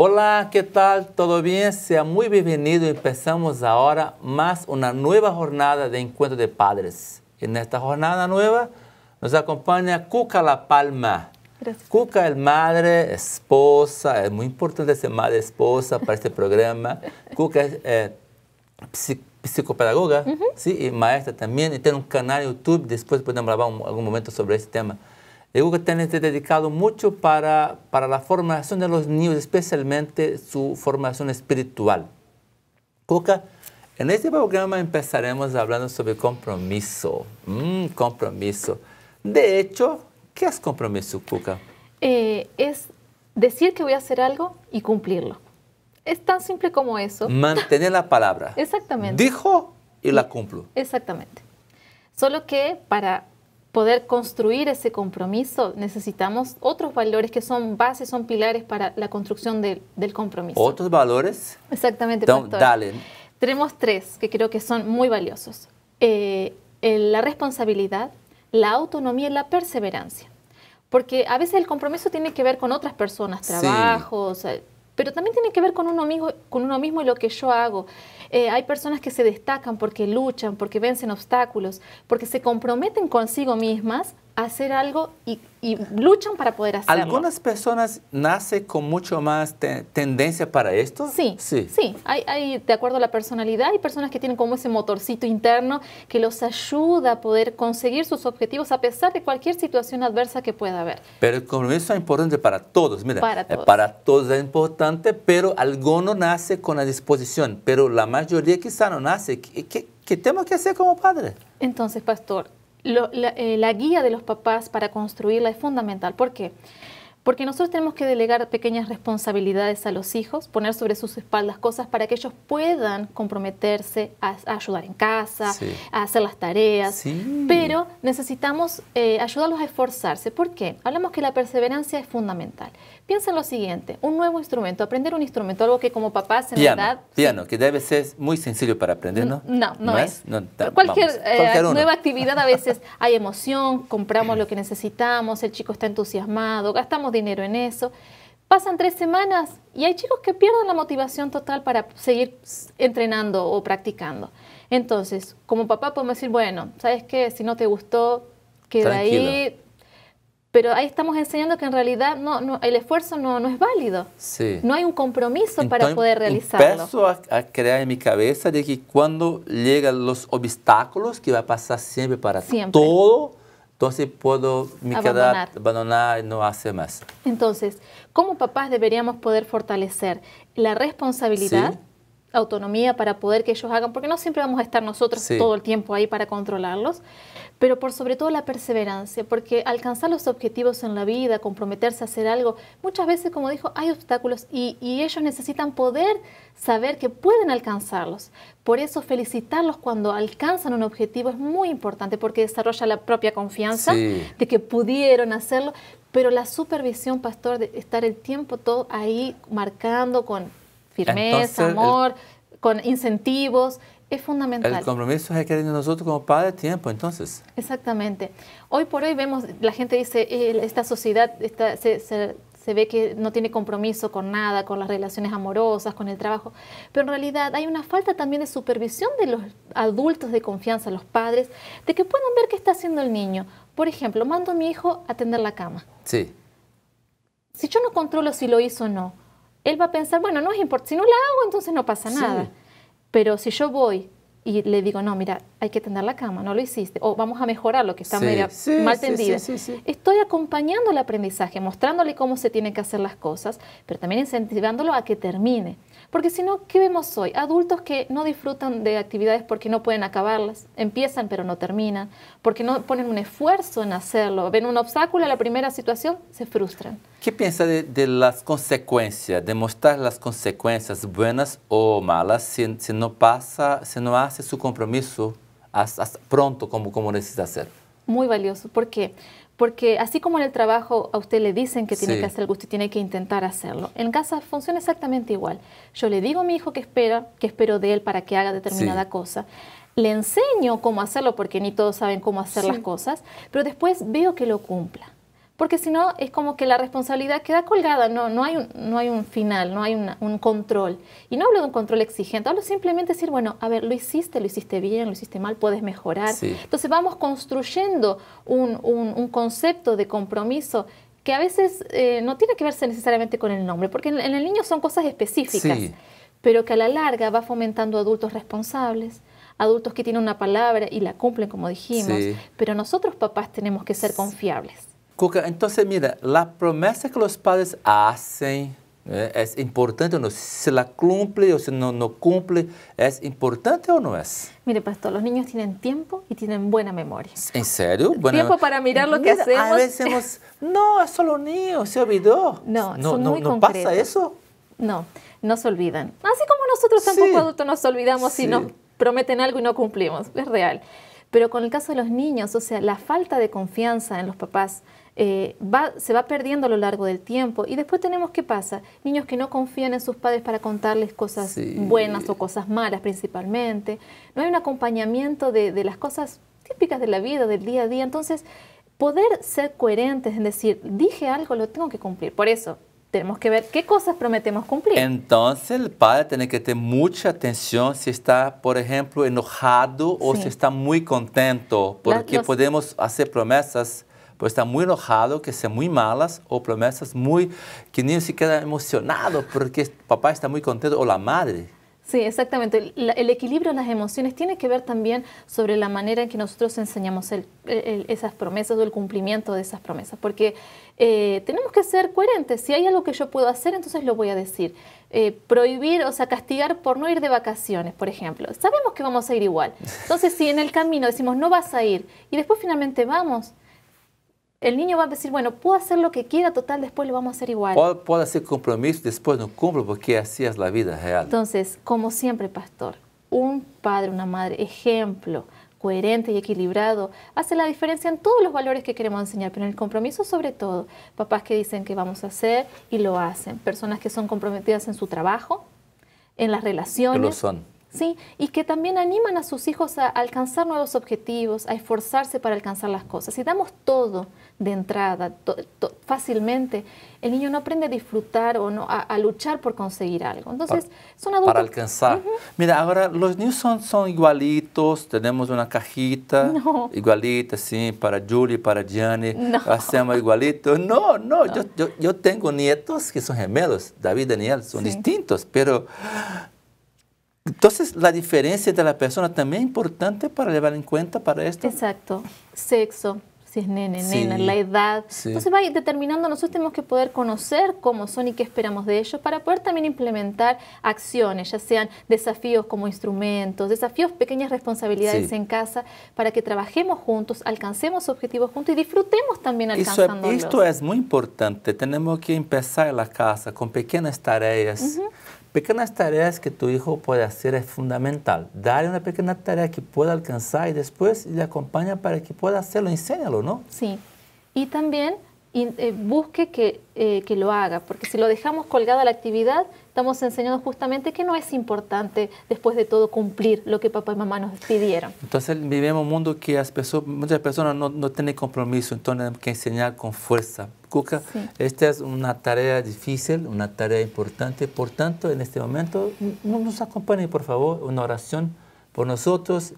Hola, ¿qué tal? ¿Todo bien? Sea muy bienvenido. Empezamos ahora más una nueva jornada de encuentro de padres. En esta jornada nueva nos acompaña Cuca La Palma. Cuca es madre, esposa, es muy importante ser madre, esposa para este programa. Cuca es eh, psicopedagoga ¿sí? y maestra también y tiene un canal YouTube, después podemos hablar algún momento sobre este tema. Digo que tiene dedicado mucho para, para la formación de los niños, especialmente su formación espiritual. Cuca, en este programa empezaremos hablando sobre compromiso. Mm, compromiso. De hecho, ¿qué es compromiso, Cuca? Eh, es decir que voy a hacer algo y cumplirlo. Es tan simple como eso. Mantener la palabra. Exactamente. Dijo y la cumplo. Exactamente. Solo que para poder construir ese compromiso, necesitamos otros valores que son bases, son pilares para la construcción del compromiso. ¿Otros valores? Exactamente, Don, Dale. Tenemos tres que creo que son muy valiosos. Eh, la responsabilidad, la autonomía y la perseverancia. Porque a veces el compromiso tiene que ver con otras personas, trabajos, sí eh, pero también tiene que ver con uno mismo, con uno mismo y lo que yo hago. Eh, hay personas que se destacan porque luchan, porque vencen obstáculos, porque se comprometen consigo mismas hacer algo y, luchan para poder hacerlo. ¿Algunas personas nacen con mucho más tendencia para esto? Sí, sí. sí. Hay, de acuerdo a la personalidad, hay personas que tienen como ese motorcito interno que los ayuda a poder conseguir sus objetivos a pesar de cualquier situación adversa que pueda haber. Pero el compromiso es importante para todos, mira. Para todos. Para todos es importante, pero alguno nace con la disposición, pero la mayoría quizá no nace. ¿Qué, que qué tenemos que hacer como padre? Entonces, pastor, la, eh, la guía de los papás para construirla es fundamental. ¿Por qué? porque nosotros tenemos que delegar pequeñas responsabilidades a los hijos, poner sobre sus espaldas cosas para que ellos puedan comprometerse a, ayudar en casa, a hacer las tareas, pero necesitamos eh, ayudarlos a esforzarse. ¿Por qué? Hablamos que la perseverancia es fundamental. Piensa en lo siguiente, un nuevo instrumento, aprender un instrumento, algo que como papás en la edad... Piano, que debe ser muy sencillo para aprender, ¿no? No, no, no es. cualquier, eh, nueva actividad a veces hay emoción, compramos lo que necesitamos, el chico está entusiasmado, gastamos dinero en eso. Pasan tres semanas y hay chicos que pierden la motivación total para seguir entrenando o practicando. Entonces, como papá podemos decir, bueno, ¿sabes qué? Si no te gustó, queda ahí. Pero ahí estamos enseñando que en realidad no, no el esfuerzo no, no es válido. No hay un compromiso para poder realizarlo. Empiezo a, crear en mi cabeza de que cuando llegan los obstáculos, que va a pasar siempre para todo, entonces puedo me quedar, abandonar y no hacer más. Entonces, ¿cómo papás deberíamos poder fortalecer la responsabilidad? autonomía para poder que ellos hagan, porque no siempre vamos a estar nosotros todo el tiempo ahí para controlarlos, pero por sobre todo la perseverancia, porque alcanzar los objetivos en la vida, comprometerse a hacer algo, muchas veces, como dijo, hay obstáculos y, ellos necesitan poder saber que pueden alcanzarlos. Por eso felicitarlos cuando alcanzan un objetivo es muy importante, porque desarrolla la propia confianza de que pudieron hacerlo, pero la supervisión, pastor, de estar el tiempo todo ahí marcando con firmeza, amor, con incentivos. Es fundamental. El compromiso es que tenemos nosotros como padres tiempo, entonces. Exactamente. Hoy por hoy vemos, la gente dice, eh, esta sociedad se, se ve que no tiene compromiso con nada, con las relaciones amorosas, con el trabajo. Pero en realidad hay una falta también de supervisión de los adultos de confianza, los padres, de que puedan ver qué está haciendo el niño. Por ejemplo, mando a mi hijo a tender la cama. Sí. Si yo no controlo si lo hizo o no, él va a pensar, bueno, no es importante, si no la hago, entonces no pasa nada. Pero si yo voy y le digo, no, mira, hay que tender la cama, no lo hiciste, o vamos a mejorar lo que está mal tendido, Estoy acompañando el aprendizaje, mostrándole cómo se tienen que hacer las cosas, pero también incentivándolo a que termine. Porque si no, ¿qué vemos hoy? Adultos que no disfrutan de actividades porque no pueden acabarlas, empiezan pero no terminan, porque no ponen un esfuerzo en hacerlo, ven un obstáculo a la primera situación, se frustran. ¿Qué piensa de, las consecuencias, de mostrar las consecuencias buenas o malas si, no pasa, si no hace su compromiso pronto como, como necesita hacer? Muy valioso, ¿por qué? Porque así como en el trabajo a usted le dicen que tiene que hacer algo, usted tiene que intentar hacerlo. En casa funciona exactamente igual. Yo le digo a mi hijo que espera, que espero de él para que haga determinada cosa. Le enseño cómo hacerlo porque ni todos saben cómo hacer las cosas, pero después veo que lo cumpla porque si no es como que la responsabilidad queda colgada, no, no, hay, un, no hay un final, no hay un control. Y no hablo de un control exigente, hablo simplemente de decir, bueno, a ver, lo hiciste, lo hiciste bien, lo hiciste mal, puedes mejorar. Entonces vamos construyendo un, un, concepto de compromiso que a veces eh, no tiene que verse necesariamente con el nombre, porque en, el niño son cosas específicas, pero que a la larga va fomentando adultos responsables, adultos que tienen una palabra y la cumplen, como dijimos, pero nosotros papás tenemos que ser confiables entonces mira, la promesa que los padres hacen eh, es importante o no. Se la cumple o si no, no cumple, es importante o no es? Mire, pastor, los niños tienen tiempo y tienen buena memoria. ¿En serio? tiempo para mirar lo que hacemos. A veces hemos, no, es solo niño, se olvidó. No, no, no, pasa eso. No, no se olvidan. Así como nosotros tampoco adultos nos olvidamos si nos prometen algo y no cumplimos, es real. Pero con el caso de los niños, o sea, la falta de confianza en los papás, eh, se va perdiendo a lo largo del tiempo. Y después tenemos qué pasa, niños que no confían en sus padres para contarles cosas buenas o cosas malas principalmente. No hay un acompañamiento de, las cosas típicas de la vida, del día a día. Entonces, poder ser coherentes en decir, dije algo, lo tengo que cumplir. Por eso, tenemos que ver qué cosas prometemos cumplir. Entonces el padre tiene que tener mucha atención si está, por ejemplo, enojado o si está muy contento, porque podemos hacer promesas pues está muy enojado, que sean muy malas o promesas muy que ni siquiera emocionado porque papá está muy contento o la madre. Sí, exactamente. El, equilibrio en las emociones tiene que ver también sobre la manera en que nosotros enseñamos esas promesas o el cumplimiento de esas promesas, porque eh, tenemos que ser coherentes. Si hay algo que yo puedo hacer, entonces lo voy a decir. Eh, prohibir, o sea, castigar por no ir de vacaciones, por ejemplo. Sabemos que vamos a ir igual. Entonces, si en el camino decimos no vas a ir y después finalmente vamos, el niño va a decir, bueno, puedo hacer lo que quiera, total, después lo vamos a hacer igual. puedo hacer compromiso, después no cumplo porque así es la vida real. Entonces, como siempre, pastor, un padre, una madre, ejemplo, coherente y equilibrado, hace la diferencia en todos los valores que queremos enseñar, pero en el compromiso sobre todo. Papás que dicen que vamos a hacer y lo hacen. Personas que son comprometidas en su trabajo, en las relaciones. lo son y que también animan a sus hijos a alcanzar nuevos objetivos, a esforzarse para alcanzar las cosas. Si damos todo de entrada, fácilmente, el niño no aprende a disfrutar o no, a, luchar por conseguir algo. Entonces, es son adultos. Para alcanzar. Mira, ahora los niños son, son igualitos, tenemos una cajita, igualita, sí, para Julie, para Gianni, hacemos igualitos. No, no, Yo, yo, tengo nietos que son gemelos, David y Daniel, son distintos, pero entonces, la diferencia de la persona también es importante para llevar en cuenta para esto. Exacto. Sexo, si es nene, nena, la edad. Entonces va determinando, nosotros tenemos que poder conocer cómo son y qué esperamos de ellos para poder también implementar acciones, ya sean desafíos como instrumentos, desafíos, pequeñas responsabilidades en casa, para que trabajemos juntos, alcancemos objetivos juntos y disfrutemos también alcanzándolos. esto es muy importante, tenemos que empezar en la casa con pequeñas tareas. Pequeñas tareas que tu hijo puede hacer es fundamental. Darle una pequeña tarea que pueda alcanzar y después le acompaña para que pueda hacerlo, enséñalo, ¿no? Sí. Y también eh, busque que, eh, que, lo haga, porque si lo dejamos colgado a la actividad, estamos enseñando justamente que no es importante después de todo cumplir lo que papá y mamá nos pidieron. Entonces vivimos un mundo que muchas personas no, no, tienen compromiso, entonces tenemos que enseñar con fuerza. Cuca, esta es una tarea difícil, una tarea importante, por tanto en este momento nos acompañen por favor una oración por nosotros,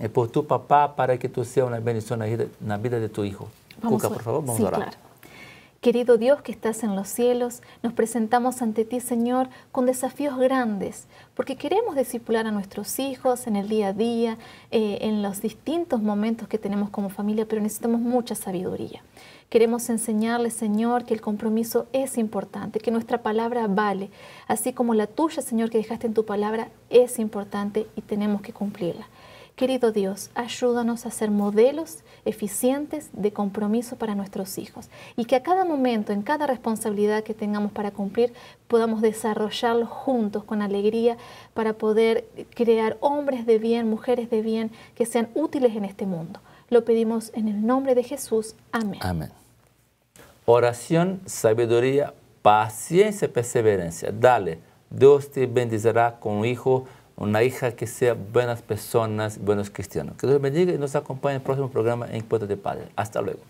y eh, por tu papá, para que tú seas una bendición en la vida de tu hijo. Vamos por favor, vamos a orar. Querido Dios que estás en los cielos, nos presentamos ante ti, Señor, con desafíos grandes, porque queremos discipular a nuestros hijos en el día a día, eh, en los distintos momentos que tenemos como familia, pero necesitamos mucha sabiduría. Queremos enseñarle, Señor, que el compromiso es importante, que nuestra palabra vale, así como la tuya, Señor, que dejaste en tu palabra, es importante y tenemos que cumplirla. Querido Dios, ayúdanos a ser modelos eficientes de compromiso para nuestros hijos y que a cada momento, en cada responsabilidad que tengamos para cumplir, podamos desarrollarlo juntos con alegría para poder crear hombres de bien, mujeres de bien que sean útiles en este mundo. Lo pedimos en el nombre de Jesús. Amén. Amén. Oración, sabiduría, paciencia, perseverancia. Dale, Dios te bendecirá con hijo una hija que sea buenas personas, buenos cristianos. Que Dios bendiga y nos acompañe en el próximo programa Encuentro de Padre. Hasta luego.